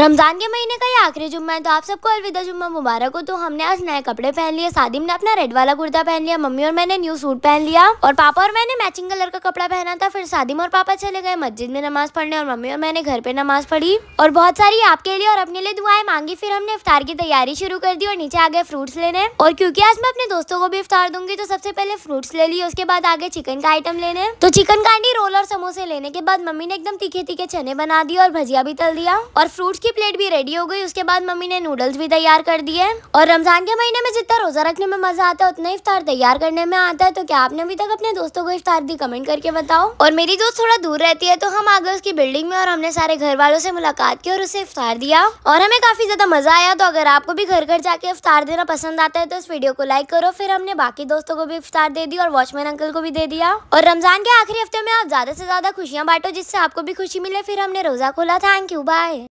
रमज़ान के महीने का ये आखिरी जुम्मा है तो आप सबको अलविदा जुम्मा मुबारक हो तो हमने आज नए कपड़े पहन लिए सादिम ने अपना रेड वाला कुर्ता पहन लिया मम्मी और मैंने न्यू सूट पहन लिया और पापा और मैंने मैचिंग कलर का कपड़ा पहना था फिर सादिम और पापा चले गए मस्जिद में नमाज पढ़ने और मम्मी और मैंने घर पे नमाज पढ़ी और बहुत सारी आपके लिए और अपने लिए दुआएं मांगी फिर हमने इफ्तार की तैयारी शुरू कर दी और नीचे आ गए फ्रूट्स लेने और क्योंकि आज मैं अपने दोस्तों को भी इफ्तार दूंगी तो सबसे पहले फ्रूट्स ले ली उसके बाद आगे चिकन का आइटम लेने तो चिकन कांडी रोल और समोसे लेने के बाद मम्मी ने एकदम तीखे तीखे चने बना दिए और भजिया भी तल दिया और फ्रूट्स की की प्लेट भी रेडी हो गई उसके बाद मम्मी ने नूडल्स भी तैयार कर दिए और रमजान के महीने में जितना रोजा रखने में मजा आता है उतना इफ्तार तैयार करने में आता है तो क्या आपने अभी तक अपने दोस्तों को इफ्तार दी कमेंट करके बताओ और मेरी दोस्त थोड़ा दूर रहती है तो हम आ गए उसकी बिल्डिंग में और हमने सारे घर वालों से मुलाकात की और उसे इफ्तार दिया और हमें काफी ज्यादा मजा आया तो अगर आपको भी घर घर जाके इफ्तार देना पसंद आता है तो इस वीडियो को लाइक करो फिर हमने बाकी दोस्तों को भी इफ्तार दे दी और वॉचमैन अंकल को भी दे दिया और रमजान के आखिरी हफ्ते में आप ज्यादा से ज्यादा खुशियाँ बांटो जिससे आपको भी खुशी मिले फिर हमने रोजा खोला थैंक यू बाय